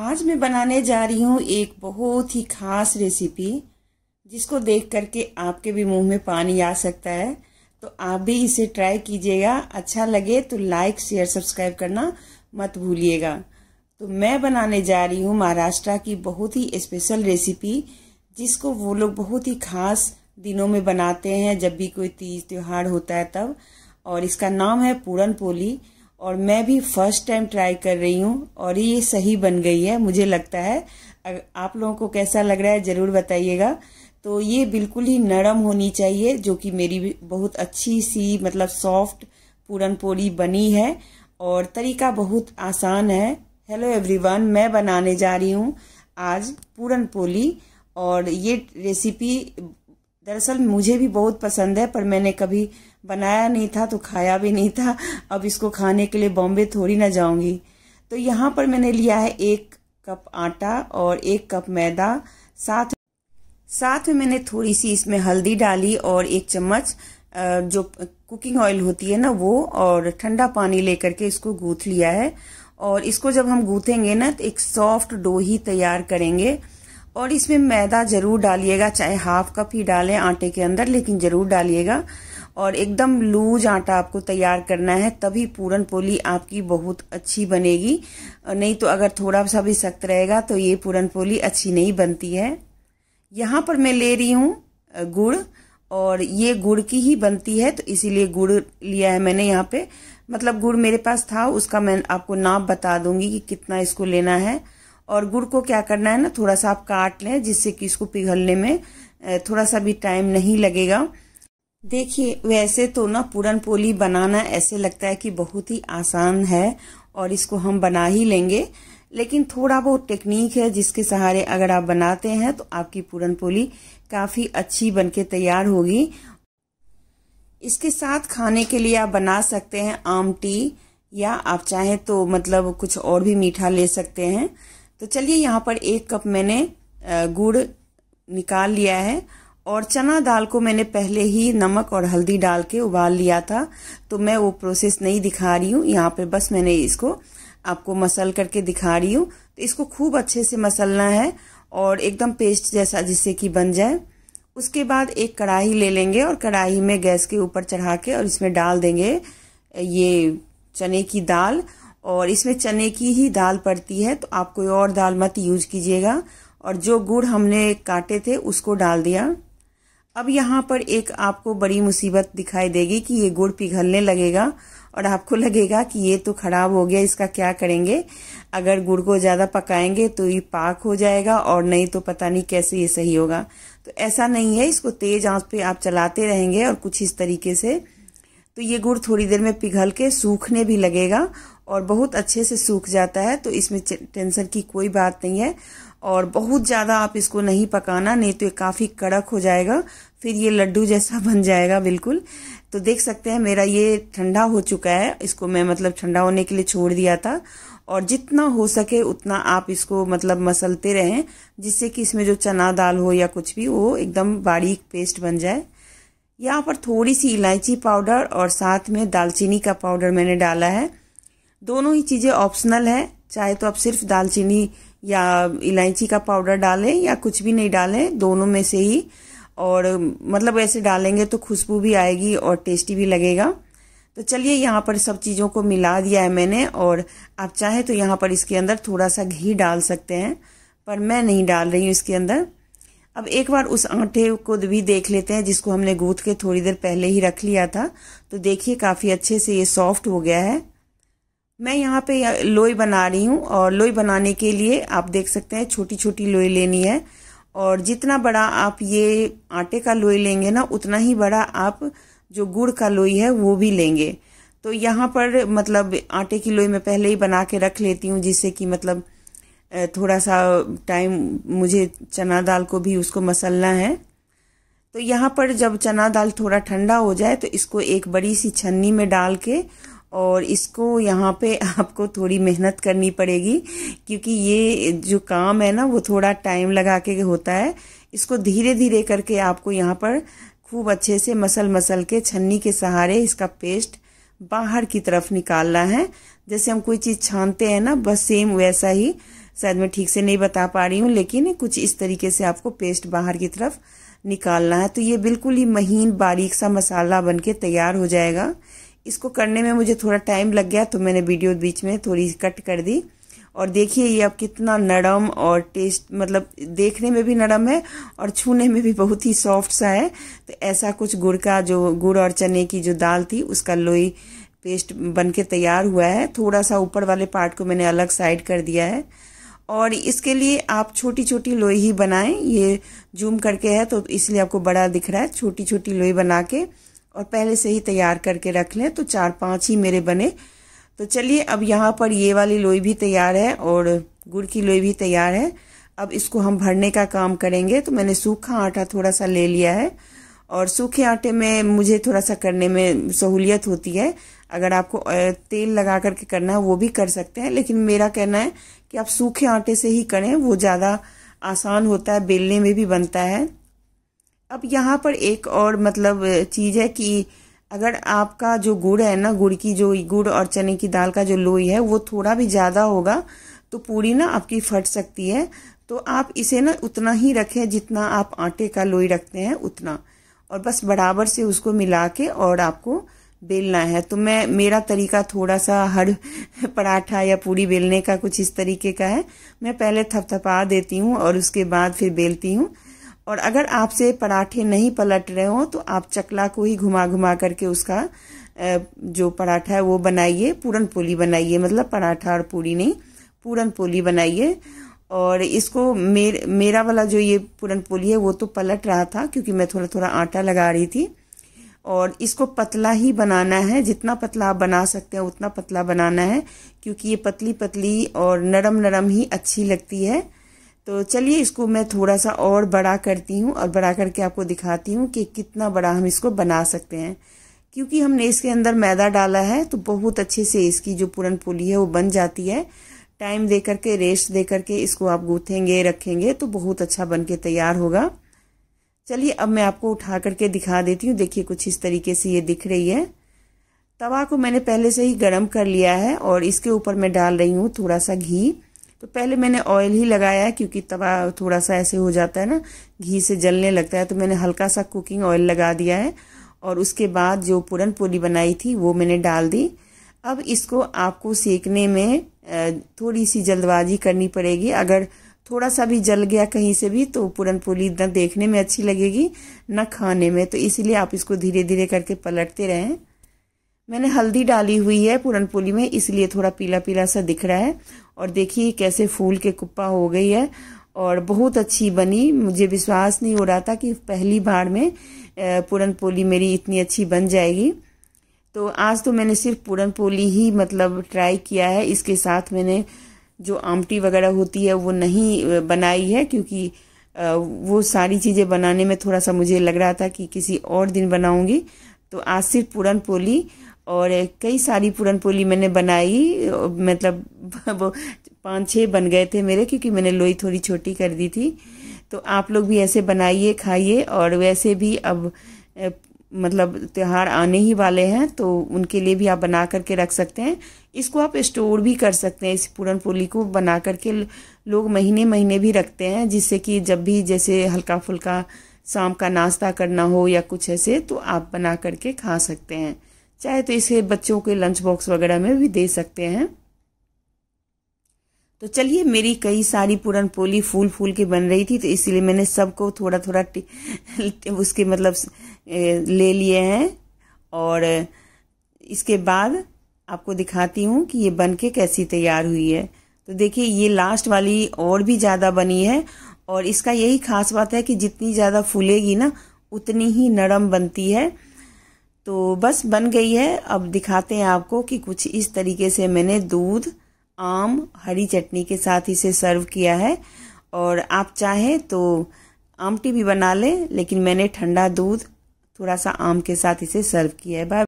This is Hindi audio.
आज मैं बनाने जा रही हूँ एक बहुत ही खास रेसिपी जिसको देख करके आपके भी मुंह में पानी आ सकता है तो आप भी इसे ट्राई कीजिएगा अच्छा लगे तो लाइक शेयर सब्सक्राइब करना मत भूलिएगा तो मैं बनाने जा रही हूँ महाराष्ट्र की बहुत ही स्पेशल रेसिपी जिसको वो लोग बहुत ही खास दिनों में बनाते हैं जब भी कोई तीज त्यौहार होता है तब और इसका नाम है पूरन पोली और मैं भी फर्स्ट टाइम ट्राई कर रही हूँ और ये सही बन गई है मुझे लगता है आप लोगों को कैसा लग रहा है ज़रूर बताइएगा तो ये बिल्कुल ही नरम होनी चाहिए जो कि मेरी बहुत अच्छी सी मतलब सॉफ्ट पूरन पूरी बनी है और तरीका बहुत आसान है हेलो एवरीवन मैं बनाने जा रही हूँ आज पूरन पोली और ये रेसिपी दरअसल मुझे भी बहुत पसंद है पर मैंने कभी बनाया नहीं था तो खाया भी नहीं था अब इसको खाने के लिए बॉम्बे थोड़ी ना जाऊंगी तो यहाँ पर मैंने लिया है एक कप आटा और एक कप मैदा साथ साथ में मैंने थोड़ी सी इसमें हल्दी डाली और एक चम्मच जो कुकिंग ऑयल होती है ना वो और ठंडा पानी लेकर के इसको गूथ लिया है और इसको जब हम गूथेंगे ना तो एक सॉफ्ट डो ही तैयार करेंगे और इसमें मैदा जरूर डालिएगा चाहे हाफ कप ही डालें आटे के अंदर लेकिन जरूर डालिएगा और एकदम लूज आटा आपको तैयार करना है तभी पूरन पोली आपकी बहुत अच्छी बनेगी नहीं तो अगर थोड़ा सा भी सख्त रहेगा तो ये पूरन पोली अच्छी नहीं बनती है यहाँ पर मैं ले रही हूँ गुड़ और ये गुड़ की ही बनती है तो इसीलिए गुड़ लिया है मैंने यहाँ पे मतलब गुड़ मेरे पास था उसका मैं आपको नाप बता दूंगी कि कितना इसको लेना है और गुड़ को क्या करना है ना थोड़ा सा आप काट लें जिससे कि इसको पिघलने में थोड़ा सा भी टाइम नहीं लगेगा देखिए वैसे तो ना पूरन पोली बनाना ऐसे लगता है कि बहुत ही आसान है और इसको हम बना ही लेंगे लेकिन थोड़ा बहुत टेक्निक है जिसके सहारे अगर आप बनाते हैं तो आपकी पूरन पोली काफ़ी अच्छी बनके तैयार होगी इसके साथ खाने के लिए आप बना सकते हैं आम टी या आप चाहें तो मतलब कुछ और भी मीठा ले सकते हैं तो चलिए यहाँ पर एक कप मैंने गुड़ निकाल लिया है और चना दाल को मैंने पहले ही नमक और हल्दी डाल के उबाल लिया था तो मैं वो प्रोसेस नहीं दिखा रही हूँ यहाँ पे बस मैंने इसको आपको मसल करके दिखा रही हूँ तो इसको खूब अच्छे से मसलना है और एकदम पेस्ट जैसा जिससे कि बन जाए उसके बाद एक कढ़ाई ले लेंगे और कढ़ाई में गैस के ऊपर चढ़ा के और इसमें डाल देंगे ये चने की दाल और इसमें चने की ही दाल पड़ती है तो आप कोई और दाल मत यूज कीजिएगा और जो गुड़ हमने काटे थे उसको डाल दिया अब यहाँ पर एक आपको बड़ी मुसीबत दिखाई देगी कि ये गुड़ पिघलने लगेगा और आपको लगेगा कि ये तो खराब हो गया इसका क्या करेंगे अगर गुड़ को ज़्यादा पकाएंगे तो ये पाक हो जाएगा और नहीं तो पता नहीं कैसे ये सही होगा तो ऐसा नहीं है इसको तेज आंच पे आप चलाते रहेंगे और कुछ इस तरीके से तो ये गुड़ थोड़ी देर में पिघल के सूखने भी लगेगा और बहुत अच्छे से सूख जाता है तो इसमें टेंशन की कोई बात नहीं है और बहुत ज़्यादा आप इसको नहीं पकाना नहीं तो ये काफ़ी कड़क हो जाएगा फिर ये लड्डू जैसा बन जाएगा बिल्कुल तो देख सकते हैं मेरा ये ठंडा हो चुका है इसको मैं मतलब ठंडा होने के लिए छोड़ दिया था और जितना हो सके उतना आप इसको मतलब मसलते रहें जिससे कि इसमें जो चना दाल हो या कुछ भी वो एकदम बारीक पेस्ट बन जाए यहाँ पर थोड़ी सी इलायची पाउडर और साथ में दालचीनी का पाउडर मैंने डाला है दोनों ही चीज़ें ऑप्शनल है चाहे तो आप सिर्फ दालचीनी या इलायची का पाउडर डालें या कुछ भी नहीं डालें दोनों में से ही और मतलब ऐसे डालेंगे तो खुशबू भी आएगी और टेस्टी भी लगेगा तो चलिए यहाँ पर सब चीज़ों को मिला दिया है मैंने और आप चाहे तो यहाँ पर इसके अंदर थोड़ा सा घी डाल सकते हैं पर मैं नहीं डाल रही हूँ इसके अंदर अब एक बार उस आटे को भी देख लेते हैं जिसको हमने गूंथ के थोड़ी देर पहले ही रख लिया था तो देखिए काफ़ी अच्छे से ये सॉफ्ट हो गया है मैं यहाँ पे लोई बना रही हूँ और लोई बनाने के लिए आप देख सकते हैं छोटी छोटी लोई लेनी है और जितना बड़ा आप ये आटे का लोई लेंगे ना उतना ही बड़ा आप जो गुड़ का लोई है वो भी लेंगे तो यहाँ पर मतलब आटे की लोई मैं पहले ही बना के रख लेती हूँ जिससे कि मतलब थोड़ा सा टाइम मुझे चना दाल को भी उसको मसलना है तो यहाँ पर जब चना दाल थोड़ा ठंडा हो जाए तो इसको एक बड़ी सी छन्नी में डाल के और इसको यहाँ पे आपको थोड़ी मेहनत करनी पड़ेगी क्योंकि ये जो काम है ना वो थोड़ा टाइम लगा के होता है इसको धीरे धीरे करके आपको यहाँ पर खूब अच्छे से मसल मसल के छन्नी के सहारे इसका पेस्ट बाहर की तरफ निकालना है जैसे हम कोई चीज़ छानते हैं ना बस सेम वैसा ही शायद मैं ठीक से नहीं बता पा रही हूँ लेकिन कुछ इस तरीके से आपको पेस्ट बाहर की तरफ निकालना है तो ये बिल्कुल ही महीन बारीक सा मसाला बन के तैयार हो जाएगा इसको करने में मुझे थोड़ा टाइम लग गया तो मैंने वीडियो बीच में थोड़ी कट कर दी और देखिए ये अब कितना नरम और टेस्ट मतलब देखने में भी नरम है और छूने में भी बहुत ही सॉफ्ट सा है तो ऐसा कुछ गुड़ का जो गुड़ और चने की जो दाल थी उसका लोई पेस्ट बनके तैयार हुआ है थोड़ा सा ऊपर वाले पार्ट को मैंने अलग साइड कर दिया है और इसके लिए आप छोटी छोटी लोई ही बनाएं ये जूम करके है तो इसलिए आपको बड़ा दिख रहा है छोटी छोटी लोई बना के और पहले से ही तैयार करके रख लें तो चार पांच ही मेरे बने तो चलिए अब यहाँ पर ये वाली लोई भी तैयार है और गुड़ की लोई भी तैयार है अब इसको हम भरने का काम करेंगे तो मैंने सूखा आटा थोड़ा सा ले लिया है और सूखे आटे में मुझे थोड़ा सा करने में सहूलियत होती है अगर आपको तेल लगा करके करना है वो भी कर सकते हैं लेकिन मेरा कहना है कि आप सूखे आटे से ही करें वो ज़्यादा आसान होता है बेलने में भी बनता है अब यहाँ पर एक और मतलब चीज़ है कि अगर आपका जो गुड़ है ना गुड़ की जो गुड़ और चने की दाल का जो लोई है वो थोड़ा भी ज़्यादा होगा तो पूरी ना आपकी फट सकती है तो आप इसे ना उतना ही रखें जितना आप आटे का लोई रखते हैं उतना और बस बराबर से उसको मिला के और आपको बेलना है तो मैं मेरा तरीका थोड़ा सा हर पराठा या पूरी बेलने का कुछ इस तरीके का है मैं पहले थपथपा देती हूँ और उसके बाद फिर बेलती हूँ और अगर आपसे पराठे नहीं पलट रहे हो तो आप चकला को ही घुमा घुमा करके उसका जो पराठा है वो बनाइए पूरन पोली बनाइए मतलब पराठा और पूरी नहीं पूरन पोली बनाइए और इसको मेर, मेरा वाला जो ये पूरन पोली है वो तो पलट रहा था क्योंकि मैं थोड़ा थोड़ा आटा लगा रही थी और इसको पतला ही बनाना है जितना पतला आप बना सकते हैं उतना पतला बनाना है क्योंकि ये पतली पतली और नरम नरम ही अच्छी लगती है तो चलिए इसको मैं थोड़ा सा और बड़ा करती हूँ और बड़ा करके आपको दिखाती हूँ कि कितना बड़ा हम इसको बना सकते हैं क्योंकि हमने इसके अंदर मैदा डाला है तो बहुत अच्छे से इसकी जो पूरन पुली है वो बन जाती है टाइम दे करके रेस्ट दे करके इसको आप गूँथेंगे रखेंगे तो बहुत अच्छा बन के तैयार होगा चलिए अब मैं आपको उठा करके दिखा देती हूँ देखिए कुछ इस तरीके से ये दिख रही है तवा को मैंने पहले से ही गर्म कर लिया है और इसके ऊपर मैं डाल रही हूँ थोड़ा सा घी तो पहले मैंने ऑयल ही लगाया है क्योंकि तवा थोड़ा सा ऐसे हो जाता है ना घी से जलने लगता है तो मैंने हल्का सा कुकिंग ऑयल लगा दिया है और उसके बाद जो पूरन पोली बनाई थी वो मैंने डाल दी अब इसको आपको सेकने में थोड़ी सी जल्दबाजी करनी पड़ेगी अगर थोड़ा सा भी जल गया कहीं से भी तो पूरन पोली न देखने में अच्छी लगेगी न खाने में तो इसीलिए आप इसको धीरे धीरे करके पलटते रहें मैंने हल्दी डाली हुई है पूरन पोली में इसलिए थोड़ा पीला पीला सा दिख रहा है और देखिए कैसे फूल के कुप्पा हो गई है और बहुत अच्छी बनी मुझे विश्वास नहीं हो रहा था कि पहली बार में पूरन पोली मेरी इतनी अच्छी बन जाएगी तो आज तो मैंने सिर्फ पूरन पोली ही मतलब ट्राई किया है इसके साथ मैंने जो आमटी वगैरह होती है वो नहीं बनाई है क्योंकि वो सारी चीज़ें बनाने में थोड़ा सा मुझे लग रहा था कि किसी और दिन बनाऊंगी तो आज सिर्फ पूरन पोली और कई सारी पूरन पोली मैंने बनाई मतलब वो पाँच छः बन गए थे मेरे क्योंकि मैंने लोई थोड़ी छोटी कर दी थी तो आप लोग भी ऐसे बनाइए खाइए और वैसे भी अब मतलब त्यौहार आने ही वाले हैं तो उनके लिए भी आप बना करके रख सकते हैं इसको आप स्टोर भी कर सकते हैं इस पूरन पोली को बना करके लोग महीने महीने भी रखते हैं जिससे कि जब भी जैसे हल्का फुल्का शाम का नाश्ता करना हो या कुछ ऐसे तो आप बना करके खा सकते हैं चाहे तो इसे बच्चों के लंच बॉक्स वगैरह में भी दे सकते हैं तो चलिए मेरी कई सारी पूरन पोली फूल फूल के बन रही थी तो इसीलिए मैंने सबको थोड़ा थोड़ा उसके मतलब ले लिए हैं और इसके बाद आपको दिखाती हूँ कि ये बन के कैसी तैयार हुई है तो देखिए ये लास्ट वाली और भी ज़्यादा बनी है और इसका यही खास बात है कि जितनी ज़्यादा फूलेगी ना उतनी ही नरम बनती है तो बस बन गई है अब दिखाते हैं आपको कि कुछ इस तरीके से मैंने दूध आम हरी चटनी के साथ इसे सर्व किया है और आप चाहे तो आमटी भी बना लें लेकिन मैंने ठंडा दूध थोड़ा सा आम के साथ इसे सर्व किया है बाय